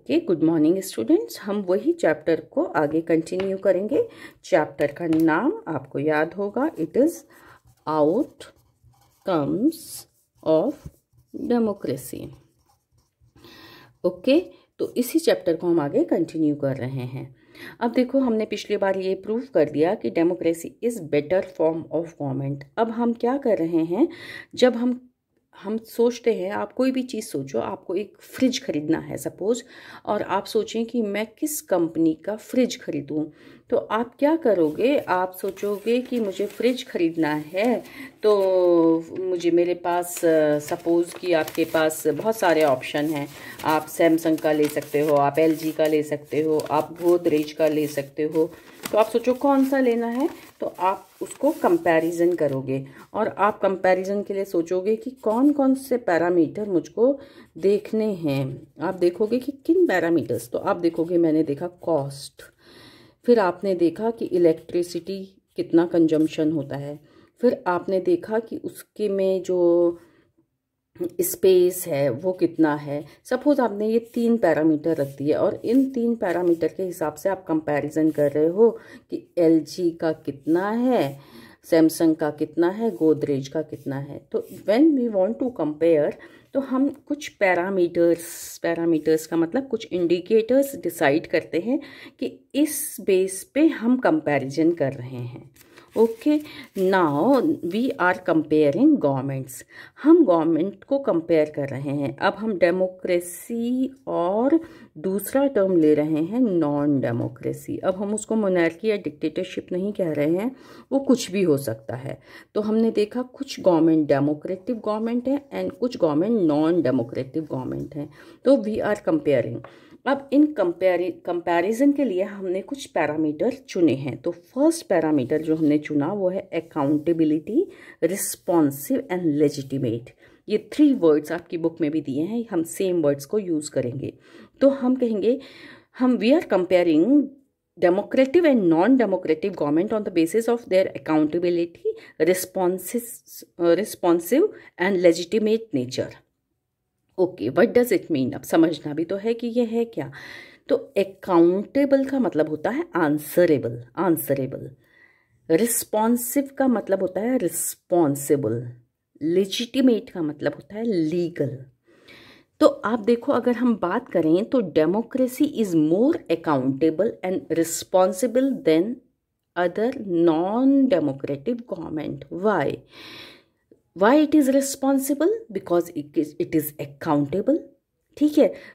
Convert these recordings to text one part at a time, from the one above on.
Okay good morning students हम वही chapter को आगे कंटिन्यू करेंगे चैप्टर का नाम आपको याद होगा it is out comes of democracy okay तो इसी चैप्टर को हम आगे कंटिन्यू कर रहे हैं अब देखो हमने पिछली बार ये प्रूव कर दिया कि democracy is better form of government अब हम क्या कर रहे हैं जब हम हम सोचते हैं आप कोई भी चीज़ सोचो आपको एक फ्रिज ख़रीदना है सपोज़ और आप सोचें कि मैं किस कंपनी का फ्रिज ख़रीदूं तो आप क्या करोगे आप सोचोगे कि मुझे फ्रिज ख़रीदना है तो मुझे मेरे पास सपोज़ कि आपके पास बहुत सारे ऑप्शन हैं आप सैमसंग का ले सकते हो आप एल का ले सकते हो आप गोदरेज का ले सकते हो तो आप सोचो कौन सा लेना है तो आप उसको कंपैरिजन करोगे और आप कंपैरिजन के लिए सोचोगे कि कौन कौन से पैरामीटर मुझको देखने हैं आप देखोगे कि किन पैरामीटर्स तो आप देखोगे मैंने देखा कॉस्ट फिर आपने देखा कि इलेक्ट्रिसिटी कितना कंजम्पशन होता है फिर आपने देखा कि उसके में जो स्पेस है वो कितना है सपोज आपने ये तीन पैरामीटर रख दिए और इन तीन पैरामीटर के हिसाब से आप कंपैरिजन कर रहे हो कि एल का कितना है सैमसंग का कितना है गोदरेज का कितना है तो when we want to compare तो हम कुछ पैरामीटर्स पैरामीटर्स का मतलब कुछ इंडिकेटर्स डिसाइड करते हैं कि इस बेस पे हम कंपैरिजन कर रहे हैं okay now we are comparing governments हम गवर्नमेंट को कंपेयर कर रहे हैं अब हम डेमोक्रेसी और दूसरा टर्म ले रहे हैं नॉन डेमोक्रेसी अब हम उसको मोनार्की या डिक्टेटरशिप नहीं कह रहे हैं वो कुछ भी हो सकता है तो हमने देखा कुछ गवर्नमेंट डेमोक्रेटिव गवर्नमेंट है एंड कुछ गवर्नमेंट नॉन डेमोक्रेटिव गवर्नमेंट है तो वी आर कंपेयरिंग अब इन कंपेरि कंपेरिजन के लिए हमने कुछ पैरामीटर चुने हैं तो फर्स्ट पैरामीटर जो हमने चुना वो है अकाउंटेबिलिटी रिस्पॉन्सिव एंड लेजिटिमेट ये थ्री वर्ड्स आपकी बुक में भी दिए हैं हम सेम वर्ड्स को यूज़ करेंगे तो हम कहेंगे हम we are comparing democrative and non democrative government on the basis of their accountability responsis responsive and legitimate nature okay what does it mean अब समझना भी तो है कि ये है क्या तो अकाउंटेबल का मतलब होता है आंसरेबल आंसरेबल रिस्पॉन्सिव का मतलब होता है रिस्पॉन्सिबल लिजिटिमेट का मतलब होता है लीगल तो आप देखो अगर हम बात करें तो democracy is more accountable and responsible than other non democratic government why why it is responsible because it is it accountable ठीक है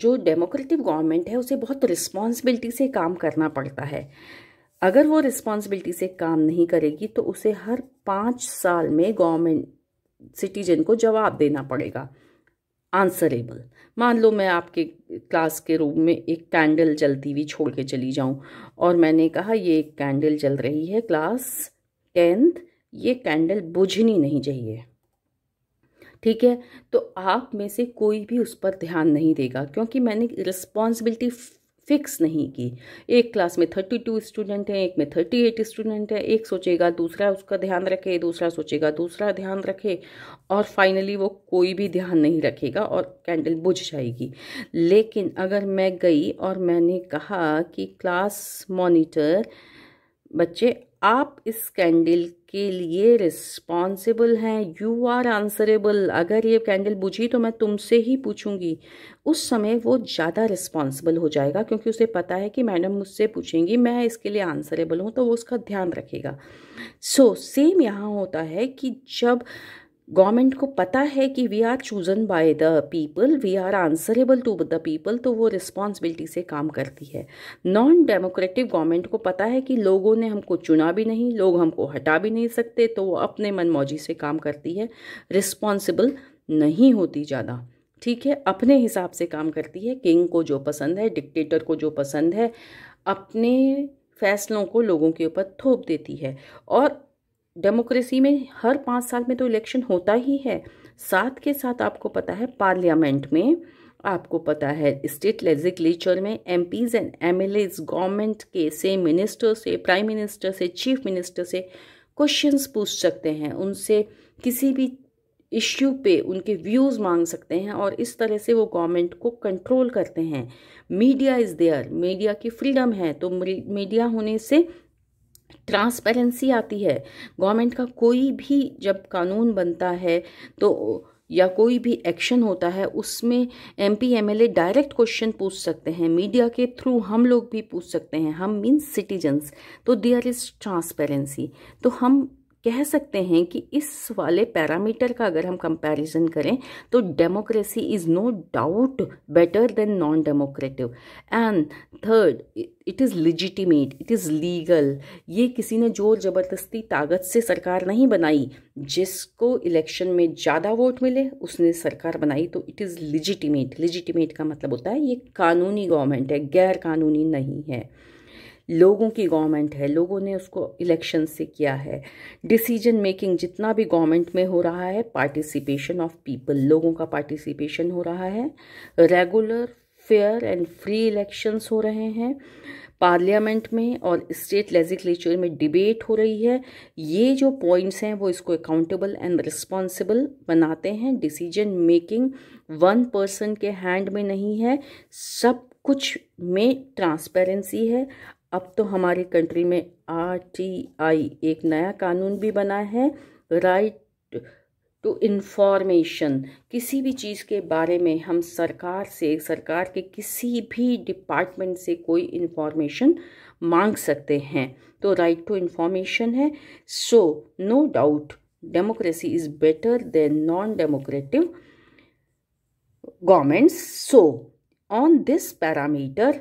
जो डेमोक्रेटिक गवर्नमेंट है उसे बहुत रिस्पॉन्सिबिलिटी से काम करना पड़ता है अगर वो रिस्पॉन्सिबिलिटी से काम नहीं करेगी तो उसे हर पाँच साल में गवर्नमेंट सिटीजन को जवाब देना पड़ेगा आंसरेबल मान लो मैं आपके क्लास के रूम में एक कैंडल जलती हुई छोड़ के चली जाऊं और मैंने कहा ये एक कैंडल जल रही है क्लास टेंथ ये कैंडल बुझनी नहीं चाहिए ठीक है तो आप में से कोई भी उस पर ध्यान नहीं देगा क्योंकि मैंने रिस्पॉन्सिबिलिटी फिक्स नहीं की एक क्लास में थर्टी टू स्टूडेंट हैं एक में थर्टी एट स्टूडेंट हैं एक सोचेगा दूसरा उसका ध्यान रखे दूसरा सोचेगा दूसरा ध्यान रखे और फाइनली वो कोई भी ध्यान नहीं रखेगा और कैंडल बुझ जाएगी लेकिन अगर मैं गई और मैंने कहा कि क्लास मॉनिटर बच्चे आप इस कैंडल के लिए रिस्पॉन्सिबल हैं यू आर आंसरेबल अगर ये कैंडल बुझी तो मैं तुमसे ही पूछूंगी उस समय वो ज़्यादा रिस्पॉन्सिबल हो जाएगा क्योंकि उसे पता है कि मैडम मुझसे पूछेंगी मैं इसके लिए आंसरेबल हूँ तो वो उसका ध्यान रखेगा सो so, सेम यहाँ होता है कि जब गवर्नमेंट को पता है कि we are chosen by the people we are answerable to the people तो वो रिस्पॉन्सिबिलिटी से काम करती है नॉन डेमोक्रेटिक गवर्नमेंट को पता है कि लोगों ने हमको चुना भी नहीं लोग हमको हटा भी नहीं सकते तो वो अपने मनमौजी से काम करती है रिस्पॉन्सिबल नहीं होती ज़्यादा ठीक है अपने हिसाब से काम करती है किंग को जो पसंद है डिक्टेटर को जो पसंद है अपने फैसलों को लोगों के ऊपर थोप देती है और डेमोक्रेसी में हर पाँच साल में तो इलेक्शन होता ही है साथ के साथ आपको पता है पार्लियामेंट में आपको पता है स्टेट लेजिकलेचर में MPs and MLAs government के से मिनिस्टर से प्राइम मिनिस्टर से चीफ मिनिस्टर से क्वेश्चंस पूछ सकते हैं उनसे किसी भी इश्यू पे उनके व्यूज़ मांग सकते हैं और इस तरह से वो गवर्नमेंट को कंट्रोल करते हैं मीडिया इज़ देयर मीडिया की फ्रीडम है तो मीडिया होने से ट्रांसपेरेंसी आती है गवर्नमेंट का कोई भी जब कानून बनता है तो या कोई भी एक्शन होता है उसमें M P M L A direct question पूछ सकते हैं मीडिया के थ्रू हम लोग भी पूछ सकते हैं हम मीन्स सिटीजन्स तो देयर इज़ ट्रांसपेरेंसी तो हम कह सकते हैं कि इस वाले पैरामीटर का अगर हम कंपैरिजन करें तो democracy is no doubt better than non democratic and third it is legitimate it is legal ये किसी ने जोर ज़बरदस्ती ताकत से सरकार नहीं बनाई जिसको इलेक्शन में ज़्यादा वोट मिले उसने सरकार बनाई तो इट इज़ लिजिटिमेट लिजिटिमेट का मतलब होता है ये कानूनी गवर्नमेंट है गैर कानूनी नहीं है लोगों की गवर्नमेंट है लोगों ने उसको इलेक्शन से किया है डिसीजन मेकिंग जितना भी गवर्नमेंट में हो रहा है पार्टिसिपेशन ऑफ पीपल लोगों का पार्टिसिपेशन हो रहा है regular fair and free elections हो रहे हैं पार्लियामेंट में और स्टेट लेजिस्लेचर में डिबेट हो रही है ये जो पॉइंट्स हैं वो इसको अकाउंटेबल एंड रिस्पॉन्सिबल बनाते हैं डिसीजन मेकिंग वन पर्सन के हैंड में नहीं है सब कुछ में ट्रांसपेरेंसी है अब तो हमारी कंट्री में आर टी आई एक नया कानून भी बना है राइट टू इन्फॉर्मेशन किसी भी चीज़ के बारे में हम सरकार से सरकार के किसी भी डिपार्टमेंट से कोई इन्फॉर्मेशन मांग सकते हैं तो राइट टू इन्फॉर्मेशन है so no doubt democracy is better than non democratic governments so on this parameter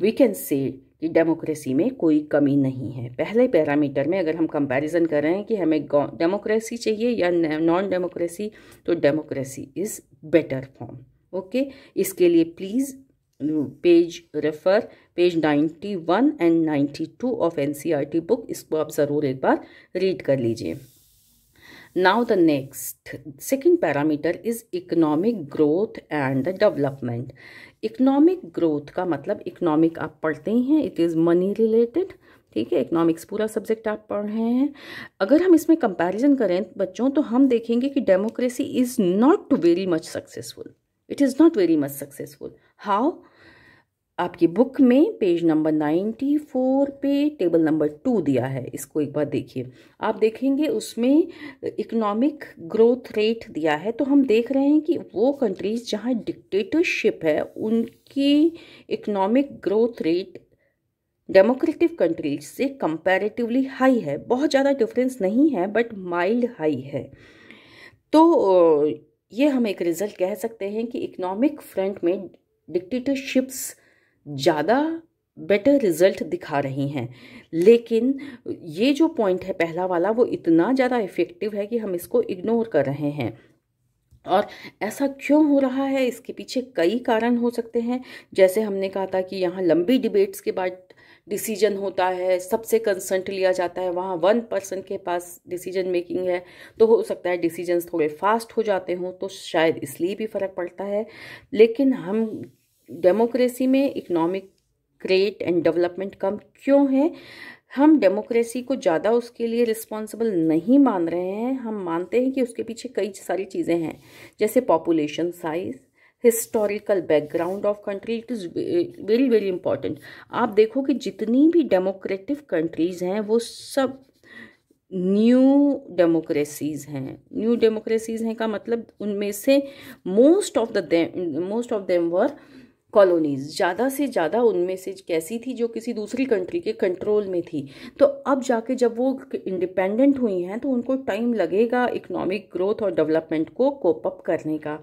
we can say कि डेमोक्रेसी में कोई कमी नहीं है पहले पैरामीटर में अगर हम कंपैरिजन कर रहे हैं कि हमें डेमोक्रेसी चाहिए या नॉन डेमोक्रेसी तो democracy is better form okay इसके लिए please page refer page 91 and 92 of NCERT book इसको आप ज़रूर एक बार रीड कर लीजिए now the next second parameter is economic growth and the development economic growth का मतलब economic आप पढ़ते ही हैं it is money related ठीक है इकोनॉमिक्स पूरा सब्जेक्ट आप पढ़ रहे हैं अगर हम इसमें कंपैरिजन करें बच्चों तो हम देखेंगे कि democracy is not very much successful it is not very much successful how आपकी बुक में पेज नंबर 94 पे टेबल नंबर टू दिया है इसको एक बार देखिए आप देखेंगे उसमें इकोनॉमिक ग्रोथ रेट दिया है तो हम देख रहे हैं कि वो कंट्रीज़ जहाँ डिक्टेटरशिप है उनकी economic growth rate democratic countries से कंपैरेटिवली हाई है बहुत ज़्यादा डिफरेंस नहीं है बट माइल्ड हाई है तो ये हम एक रिज़ल्ट कह सकते हैं कि इकोनॉमिक फ्रंट में डिक्टेटरशिप्स ज़्यादा बेटर रिजल्ट दिखा रही हैं लेकिन ये जो पॉइंट है पहला वाला वो इतना ज़्यादा इफ़ेक्टिव है कि हम इसको इग्नोर कर रहे हैं और ऐसा क्यों हो रहा है इसके पीछे कई कारण हो सकते हैं जैसे हमने कहा था कि यहाँ लंबी डिबेट्स के बाद डिसीजन होता है सबसे कंसर्ट लिया जाता है वहाँ वन पर्सन के पास डिसीजन मेकिंग है तो हो सकता है डिसीजन थोड़े फास्ट हो जाते हों तो शायद इसलिए भी फ़र्क पड़ता है लेकिन हम डेमोक्रेसी में इकोनॉमिक ग्रेट एंड डेवलपमेंट कम क्यों है हम डेमोक्रेसी को ज़्यादा उसके लिए रिस्पॉन्सिबल नहीं मान रहे हैं हम मानते हैं कि उसके पीछे कई सारी चीज़ें हैं जैसे population size historical background of country it is very very important आप देखो कि जितनी भी डेमोक्रेटिव कंट्रीज़ हैं वो सब न्यू डेमोक्रेसीज़ हैं न्यू डेमोक्रेसीज़ हैं का मतलब उनमें से most of the most of them were colonies ज़्यादा से ज़्यादा उनमें से कैसी थी जो किसी दूसरी कंट्री के कंट्रोल में थी तो अब जाके जब वो इंडिपेंडेंट हुई हैं तो उनको टाइम लगेगा इकोनॉमिक ग्रोथ और डेवलपमेंट को कोप अप करने का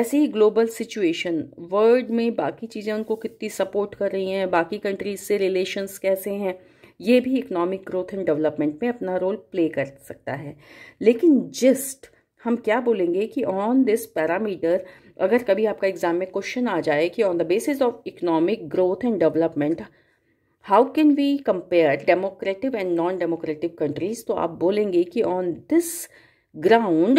ऐसी ही ग्लोबल सिचुएशन वर्ल्ड में बाकी चीज़ें उनको कितनी सपोर्ट कर रही हैं बाकी कंट्रीज से रिलेशंस कैसे हैं ये भी इकोनॉमिक ग्रोथ एंड डेवलपमेंट में अपना रोल प्ले कर सकता है लेकिन जिस्ट हम क्या बोलेंगे कि ऑन दिस पैरामीटर अगर कभी आपका एग्ज़ाम में क्वेश्चन आ जाए कि on the basis of economic growth and development how can we compare democratic and non democratic countries तो आप बोलेंगे कि on this ground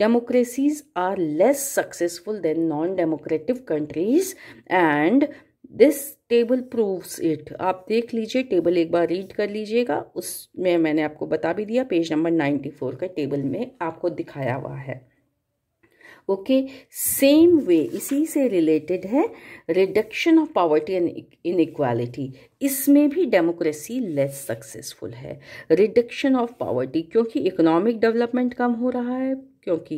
democracies are less successful than non democratic countries and this table proves it आप देख लीजिए table एक बार read कर लीजिएगा उसमें मैंने आपको बता भी दिया पेज नंबर नाइन्टी फोर का टेबल में आपको दिखाया हुआ है ओके सेम वे इसी से रिलेटेड है reduction of poverty and inequality इसमें भी डेमोक्रेसी लेस सक्सेसफुल है रिडक्शन ऑफ पावर्टी क्योंकि इकोनॉमिक डेवलपमेंट कम हो रहा है क्योंकि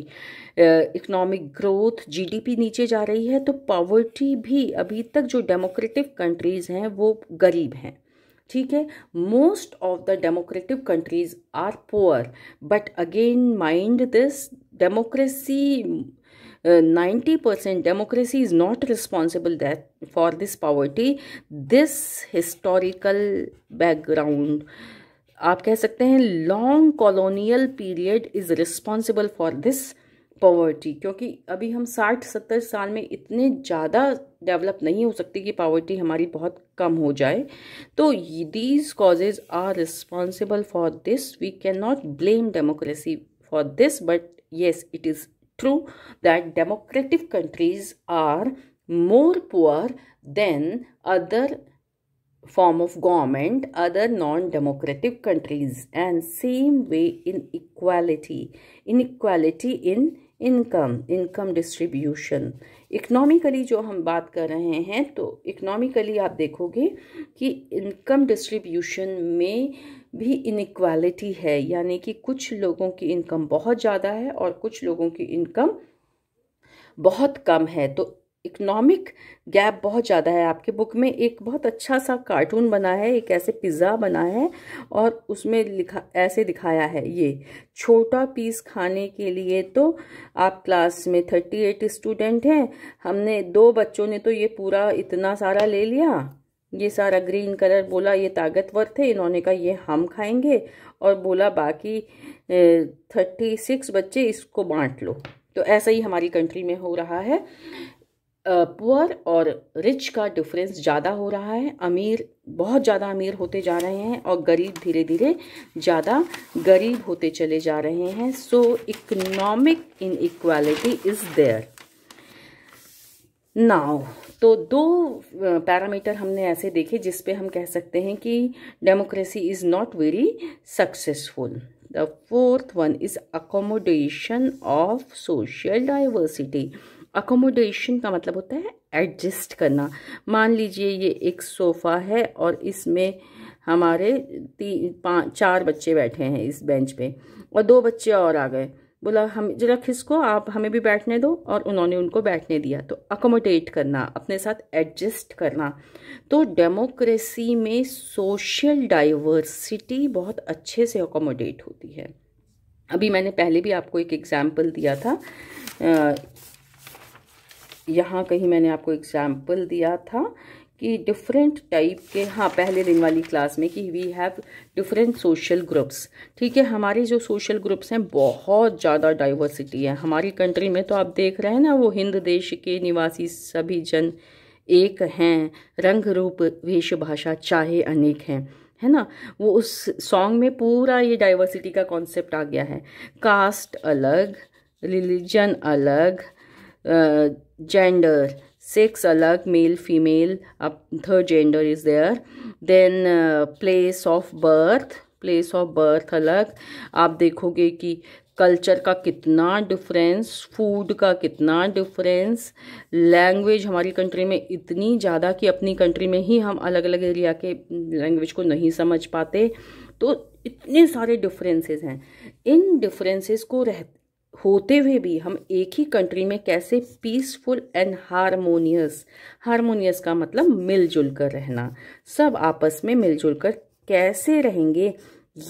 इकोनॉमिक ग्रोथ जीडीपी नीचे जा रही है तो पावर्टी भी अभी तक जो डेमोक्रेटिक कंट्रीज़ हैं वो गरीब हैं ठीक है most of the democratic countries are poor but again mind this democracy ninety percent democracy is not responsible that for this poverty this historical background आप कह सकते हैं long colonial period is responsible for this poverty क्योंकि अभी हम साठ सत्तर साल में इतने ज़्यादा डेवलप नहीं हो सकती कि पॉवर्टी हमारी बहुत कम हो जाए तो these causes are responsible for this we can not blame democracy for this but yes it is true that democratic countries are more poor than other form of government other non-democratic countries and same way inequality inequality in income income distribution economically जो हम बात कर रहे हैं तो economically आप देखोगे कि इनकम डिस्ट्रीब्यूशन में भी इनक्वालिटी है यानी कि कुछ लोगों की इनकम बहुत ज़्यादा है और कुछ लोगों की इनकम बहुत कम है तो इकोनॉमिक गैप बहुत ज़्यादा है आपके बुक में एक बहुत अच्छा सा कार्टून बना है एक ऐसे पिज़्ज़ा बना है और उसमें लिखा ऐसे दिखाया है ये छोटा पीस खाने के लिए तो आप क्लास में थर्टी एट स्टूडेंट हैं हमने दो बच्चों ने तो ये पूरा इतना सारा ले लिया ये सारा ग्रीन कलर बोला ये ताकतवर थे इन्होंने कहा ये हम खाएंगे और बोला बाकी थर्टी सिक्स बच्चे इसको बांट लो तो ऐसा ही हमारी कंट्री में हो रहा है पुअर और रिच का डिफरेंस ज़्यादा हो रहा है अमीर बहुत ज़्यादा अमीर होते जा रहे हैं और गरीब धीरे धीरे ज़्यादा गरीब होते चले जा रहे हैं so economic inequality is there now तो दो पैरामीटर हमने ऐसे देखे जिस पे हम कह सकते हैं कि democracy is not very successful the fourth one is accommodation of social diversity accommodation का मतलब होता है एडजस्ट करना मान लीजिए ये एक सोफ़ा है और इसमें हमारे तीन पाँच चार बच्चे बैठे हैं इस बेंच पे और दो बच्चे और आ गए बोला हम जरा खिसको आप हमें भी बैठने दो और उन्होंने उनको बैठने दिया तो अकोमोडेट करना अपने साथ एडजस्ट करना तो डेमोक्रेसी में सोशल डाइवर्सिटी बहुत अच्छे से अकोमोडेट होती है अभी मैंने पहले भी आपको एक एग्ज़ाम्पल दिया था यहाँ कहीं मैंने आपको एग्ज़ाम्पल दिया था कि डिफरेंट टाइप के हाँ पहले दिन वाली क्लास में कि we have different social groups ठीक है हमारे जो सोशल ग्रुप्स हैं बहुत ज़्यादा डाइवर्सिटी है हमारी कंट्री में तो आप देख रहे हैं ना वो हिंद देश के निवासी सभी जन एक हैं रंग रूप वेशभाषा चाहे अनेक हैं है ना वो उस सॉन्ग में पूरा ये डाइवर्सिटी का कॉन्सेप्ट आ गया है कास्ट अलग रिलीजन अलग gender six alag male female up third gender is there then uh, place of birth place of birth अलग आप देखोगे कि कल्चर का कितना डिफरेंस फूड का कितना डिफरेंस लैंग्वेज हमारी कंट्री में इतनी ज़्यादा कि अपनी कंट्री में ही हम अलग अलग एरिया के लैंग्वेज को नहीं समझ पाते तो इतने सारे डिफरेंसेस हैं इन डिफरेंसेस को रह होते हुए भी हम एक ही कंट्री में कैसे पीसफुल एंड हारमोनियस हारमोनियस का मतलब मिलजुल कर रहना सब आपस में मिलजुल कर कैसे रहेंगे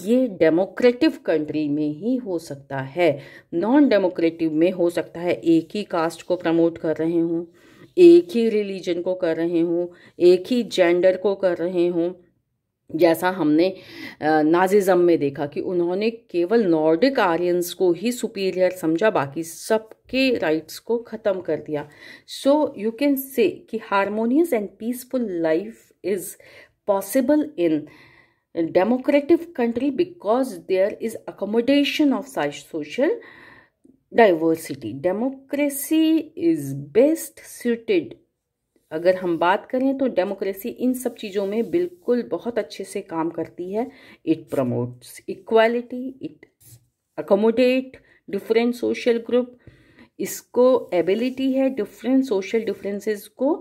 ये डेमोक्रेटिव कंट्री में ही हो सकता है नॉन डेमोक्रेटिव में हो सकता है एक ही कास्ट को प्रमोट कर रहे हों एक ही रिलीजन को कर रहे हों एक ही जेंडर को कर रहे हों जैसा हमने नाजिज़म में देखा कि उन्होंने केवल नॉर्डिक आर्यंस को ही सुपीरियर समझा बाकी सबके राइट्स को ख़त्म कर दिया सो यू कैन से कि harmonious and peaceful life is possible in democratic country because there is accommodation of social diversity democracy is best suited अगर हम बात करें तो डेमोक्रेसी इन सब चीज़ों में बिल्कुल बहुत अच्छे से काम करती है it promotes equality it accommodate different social group इसको एबिलिटी है डिफरेंट सोशल डिफरेंसेस को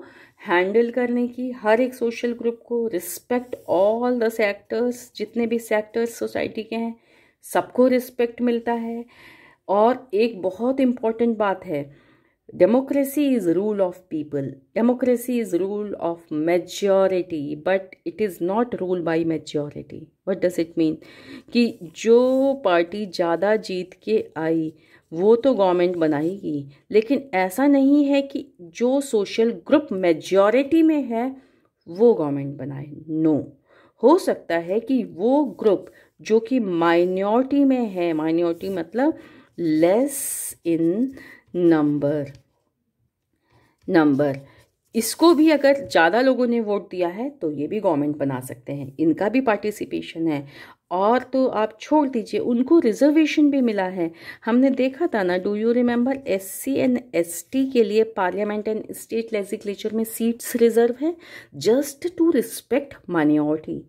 हैंडल करने की हर एक सोशल ग्रुप को रिस्पेक्ट ऑल द सेक्टर्स जितने भी सेक्टर्स सोसाइटी के हैं सबको रिस्पेक्ट मिलता है और एक बहुत इम्पॉर्टेंट बात है Democracy is rule of people. Democracy is rule of majority, but it is not rule by majority. What does it mean? कि जो पार्टी ज़्यादा जीत के आई वो तो गवर्नमेंट बनाएगी लेकिन ऐसा नहीं है कि जो सोशल ग्रुप मेजॉरिटी में है वो गवर्नमेंट बनाए नो no. हो सकता है कि वो ग्रुप जो कि माइनॉरिटी में है माइनॉरिटी मतलब लेस इन नंबर नंबर इसको भी अगर ज़्यादा लोगों ने वोट दिया है तो ये भी गवर्नमेंट बना सकते हैं इनका भी पार्टिसिपेशन है और तो आप छोड़ दीजिए उनको रिजर्वेशन भी मिला है हमने देखा था ना do you remember S C and S T के लिए पार्लियामेंट एंड स्टेट लेजिस्लेचर में सीट्स रिजर्व हैं जस्ट टू रिस्पेक्ट माइनॉरिटी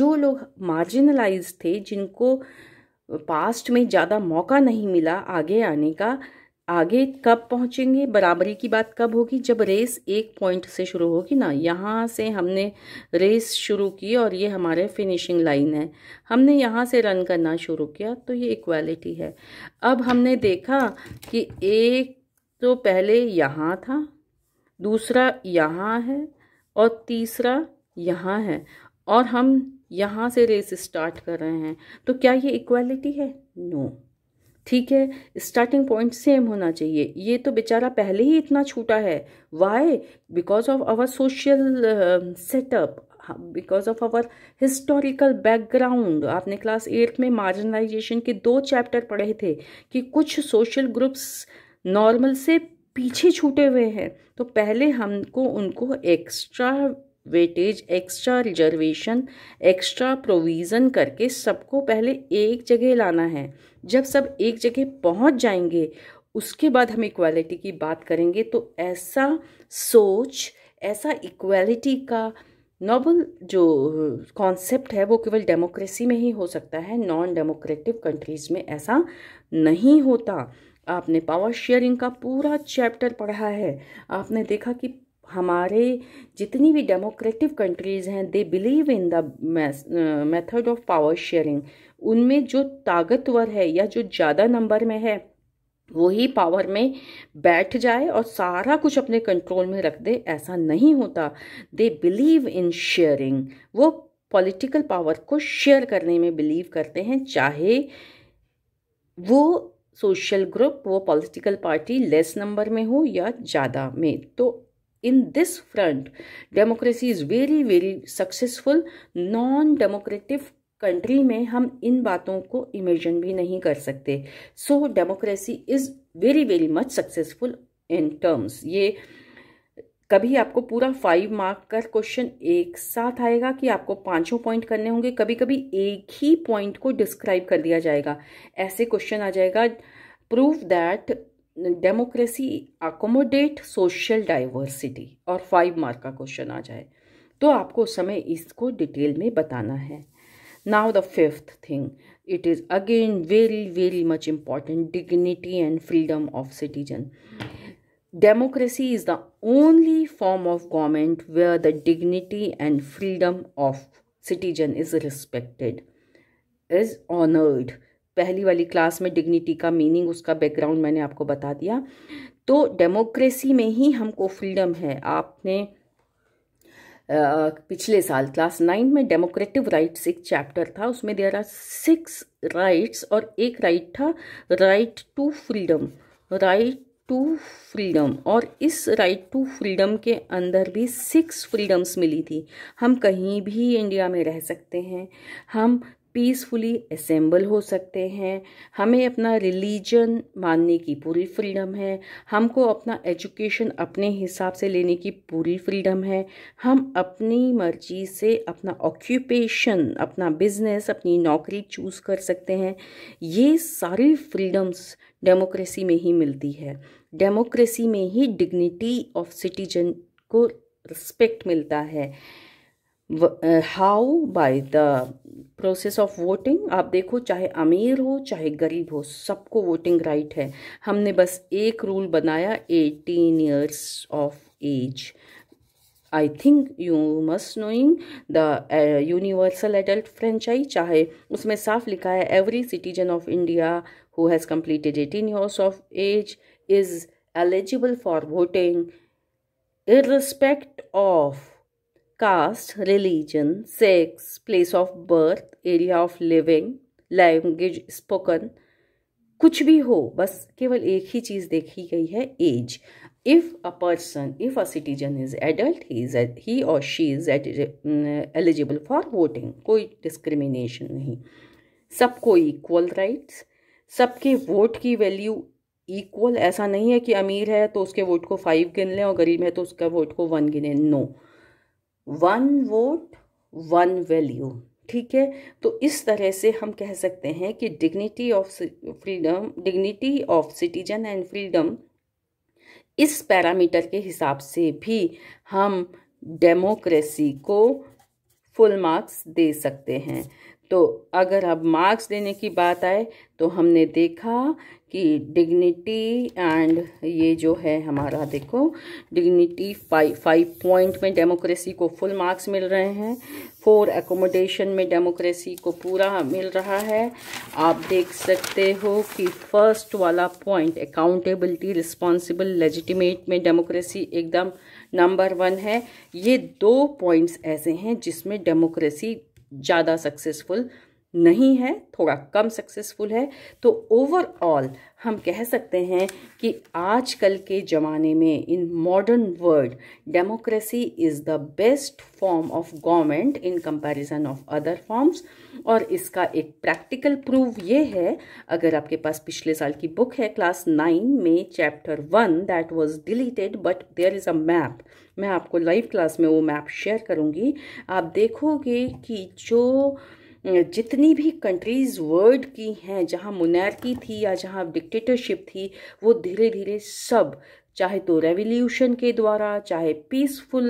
जो लोग मार्जिनलाइज थे जिनको पास्ट में ज़्यादा मौका नहीं मिला आगे आने का आगे कब पहुंचेंगे बराबरी की बात कब होगी जब रेस एक पॉइंट से शुरू होगी ना यहाँ से हमने रेस शुरू की और ये हमारे फिनिशिंग लाइन है हमने यहाँ से रन करना शुरू किया तो ये इक्वालिटी है अब हमने देखा कि एक तो पहले यहाँ था दूसरा यहाँ है और तीसरा यहाँ है और हम यहाँ से रेस स्टार्ट कर रहे हैं तो क्या ये इक्वालिटी है नो no. ठीक है स्टार्टिंग पॉइंट सेम होना चाहिए ये तो बेचारा पहले ही इतना छूटा है why because of our social setup because of our historical background आपने क्लास एट्थ में मार्जिनलाइजेशन के दो चैप्टर पढ़े थे कि कुछ सोशल ग्रुप्स नॉर्मल से पीछे छूटे हुए हैं तो पहले हमको उनको extra weightage extra reservation extra provision करके सबको पहले एक जगह लाना है जब सब एक जगह पहुंच जाएंगे उसके बाद हम इक्वालिटी की बात करेंगे तो ऐसा सोच ऐसा इक्वालिटी का नॉबल जो कॉन्सेप्ट है वो केवल डेमोक्रेसी में ही हो सकता है नॉन डेमोक्रेटिक कंट्रीज़ में ऐसा नहीं होता आपने पावर शेयरिंग का पूरा चैप्टर पढ़ा है आपने देखा कि हमारे जितनी भी डेमोक्रेटिक कंट्रीज़ हैं they believe in the method of power sharing उनमें जो ताकतवर है या जो ज़्यादा नंबर में है वही पावर में बैठ जाए और सारा कुछ अपने कंट्रोल में रख दे ऐसा नहीं होता दे बिलीव इन शेयरिंग वो पॉलिटिकल पावर को शेयर करने में बिलीव करते हैं चाहे वो सोशल ग्रुप वो पॉलिटिकल पार्टी लेस नंबर में हो या ज़्यादा में तो in this front democracy is very very successful non democratic country में हम इन बातों को इमेजिन भी नहीं कर सकते so democracy is very very much successful in terms ये कभी आपको पूरा फाइव मार्क का क्वेश्चन एक साथ आएगा कि आपको पांचों पॉइंट करने होंगे कभी कभी एक ही पॉइंट को डिस्क्राइब कर दिया जाएगा ऐसे क्वेश्चन आ जाएगा prove that democracy accommodate social diversity और फाइव मार्क का क्वेश्चन आ जाए तो आपको उस समय इसको डिटेल में बताना है now the fifth thing it is again very very much important dignity and freedom of citizen democracy is the only form of government where the dignity and freedom of citizen is respected is honoured पहली वाली class में dignity का meaning उसका background मैंने आपको बता दिया तो डेमोक्रेसी में ही हमको फ्रीडम है आपने पिछले साल क्लास नाइन में डेमोक्रेटिव राइट्स एक चैप्टर था उसमें देर आर सिक्स राइट्स और एक राइट था right to freedom right to freedom और इस राइट टू फ्रीडम के अंदर भी सिक्स फ्रीडम्स मिली थी हम कहीं भी इंडिया में रह सकते हैं हम पीसफुली असेंबल हो सकते हैं हमें अपना रिलीजन मानने की पूरी फ्रीडम है हमको अपना एजुकेशन अपने हिसाब से लेने की पूरी फ्रीडम है हम अपनी मर्जी से अपना ऑक्यूपेशन अपना बिजनेस अपनी नौकरी चूज़ कर सकते हैं ये सारी फ्रीडम्स डेमोक्रेसी में ही मिलती है डेमोक्रेसी में ही डिग्निटी ऑफ सिटीजन को रिस्पेक्ट मिलता है how by the process of voting आप देखो चाहे अमीर हो चाहे गरीब हो सबको वोटिंग राइट है हमने बस एक रूल बनाया eighteen years of age I think you must knowing the universal adult franchise चाहे उसमें साफ लिखा है every citizen of India who has completed eighteen years of age is eligible for voting irrespect ऑफ caste, religion, sex, place of birth, area of living, language spoken कुछ भी हो बस केवल एक ही चीज़ देखी गई है age if a person if a citizen is adult he is he और she is at eligible for voting कोई डिस्क्रिमिनेशन नहीं सबको इक्वल राइट्स सबके वोट की वैल्यू इक्वल ऐसा नहीं है कि अमीर है तो उसके वोट को फाइव गिन लें और गरीब है तो उसका वोट को वन गिने no no. One vote one value ठीक है तो इस तरह से हम कह सकते हैं कि dignity of freedom dignity of citizen and freedom इस पैरामीटर के हिसाब से भी हम डेमोक्रेसी को फुल मार्क्स दे सकते हैं तो अगर अब मार्क्स देने की बात आए तो हमने देखा कि डिग्निटी एंड ये जो है हमारा देखो डिग्निटी फाइव फाइव पॉइंट में डेमोक्रेसी को फुल मार्क्स मिल रहे हैं फोर एकोमोडेशन में डेमोक्रेसी को पूरा मिल रहा है आप देख सकते हो कि फर्स्ट वाला पॉइंट अकाउंटेबिलिटी रिस्पॉन्सिबल लेजिटिमेट में डेमोक्रेसी एकदम नंबर वन है ये दो पॉइंट्स ऐसे हैं जिसमें डेमोक्रेसी ज़्यादा सक्सेसफुल नहीं है थोड़ा कम सक्सेसफुल है तो ओवरऑल हम कह सकते हैं कि आजकल के ज़माने में in modern world democracy is the best form of government in comparison of other forms और इसका एक प्रैक्टिकल प्रूफ ये है अगर आपके पास पिछले साल की बुक है क्लास नाइन में chapter one that was deleted but there is a map मैं आपको लाइव क्लास में वो मैप शेयर करूँगी आप देखोगे कि जो जितनी भी कंट्रीज़ वर्ल्ड की हैं जहाँ मुनैरकी थी या जहाँ डिक्टेटरशिप थी वो धीरे धीरे सब चाहे तो रेवोल्यूशन के द्वारा चाहे पीसफुल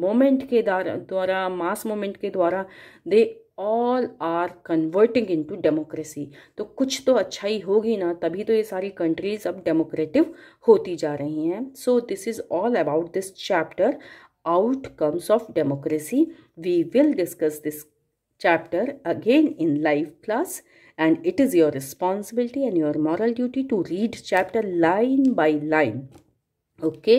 मोमेंट um, के द्वारा मास मोमेंट के द्वारा they all are converting into democracy तो कुछ तो अच्छा ही होगी ना तभी तो ये सारी कंट्रीज अब डेमोक्रेटिव होती जा रही हैं so this is all about this chapter outcomes of democracy we will discuss this chapter again in live class and it is your responsibility and your moral duty to read chapter line by line okay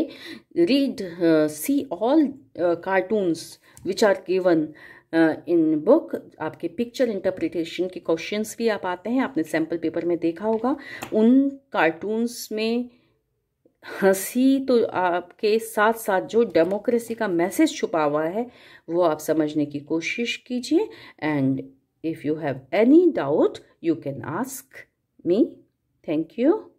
read uh, see all uh, cartoons which are given in uh, book आपके picture interpretation के questions भी आप आते हैं आपने sample paper में देखा होगा उन कार्टून्स में हंसी तो आपके साथ साथ जो डेमोक्रेसी का मैसेज छुपा हुआ है वो आप समझने की कोशिश कीजिए and if you have any doubt you can ask me thank you